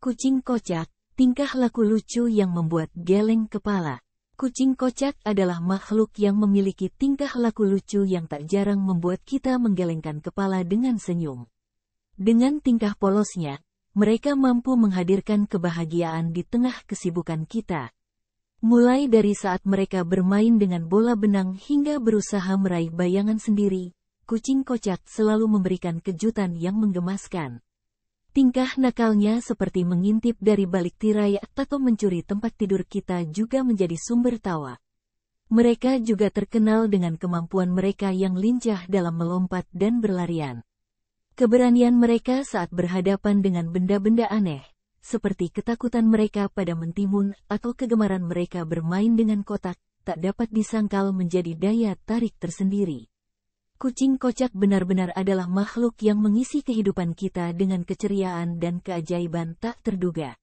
Kucing kocak, tingkah laku lucu yang membuat geleng kepala. Kucing kocak adalah makhluk yang memiliki tingkah laku lucu yang tak jarang membuat kita menggelengkan kepala dengan senyum. Dengan tingkah polosnya, mereka mampu menghadirkan kebahagiaan di tengah kesibukan kita. Mulai dari saat mereka bermain dengan bola benang hingga berusaha meraih bayangan sendiri, kucing kocak selalu memberikan kejutan yang menggemaskan. Tingkah nakalnya seperti mengintip dari balik tirai atau mencuri tempat tidur kita juga menjadi sumber tawa. Mereka juga terkenal dengan kemampuan mereka yang lincah dalam melompat dan berlarian. Keberanian mereka saat berhadapan dengan benda-benda aneh, seperti ketakutan mereka pada mentimun atau kegemaran mereka bermain dengan kotak, tak dapat disangkal menjadi daya tarik tersendiri. Kucing kocak benar-benar adalah makhluk yang mengisi kehidupan kita dengan keceriaan dan keajaiban tak terduga.